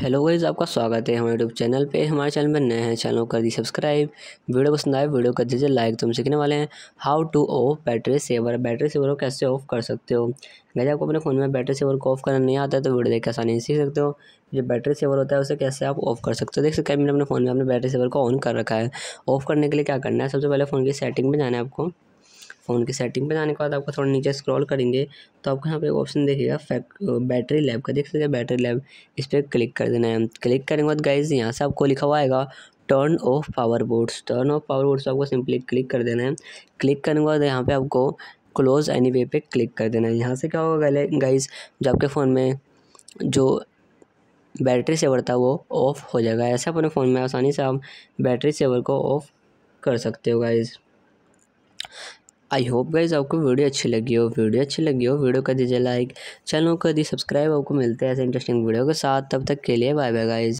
hello guys आपका स्वागत है हमारे यूट्यूब चैनल पे हमारे चैनल में नए हैं चैनल कर दी सब्सक्राइब वीडियो पसंद आए वीडियो कर दीजिए लाइक तुम तो सीखने वाले हैं how to off battery saver battery saver को कैसे ऑफ कर सकते हो गाइज आपको अपने फ़ोन में बैटरी सेवर को ऑफ करना नहीं आता है तो वीडियो देख के आसानी सीख सकते हो जो बैटरी सेवर होता है उसे कैसे आप ऑफ कर सकते हो देख सकते हैं मैंने अपने फ़ोन में अपने बैटरी सेवर को ऑन कर रखा है ऑफ करने के लिए क्या करना है सबसे पहले फ़ोन की सेटिंग में जाना है आपको फ़ोन की सेटिंग पे जाने के बाद आपको थोड़ा नीचे स्क्रॉल करेंगे तो आपको यहाँ पे ऑप्शन देखिएगा फैक बैटरी लैब का देख सकते हैं बैटरी लैब इस पर क्लिक कर देना है क्लिक करने के बाद गाइज यहाँ से आपको लिखा हुआ आएगा turn off power boards turn off power boards आपको सिंपली क्लिक कर देना है क्लिक करने के बाद यहाँ पर आपको क्लोज एनी वे पे क्लिक कर देना है यहाँ से क्या होगा गाइज जो आपके फ़ोन में जो बैटरी सेवर था वो ऑफ़ हो जाएगा ऐसे अपने फ़ोन में आसानी से आप बैटरी सेवर को ऑफ़ कर सकते हो गाइज़ आई होप गाइज आपको वीडियो अच्छी लगी हो वीडियो अच्छी लगी हो वीडियो कर दीजिए लाइक चैनल कर दी सब्सक्राइब आपको मिलते हैं ऐसे इंटरेस्टिंग वीडियो के साथ तब तक के लिए बाय बाय गाइज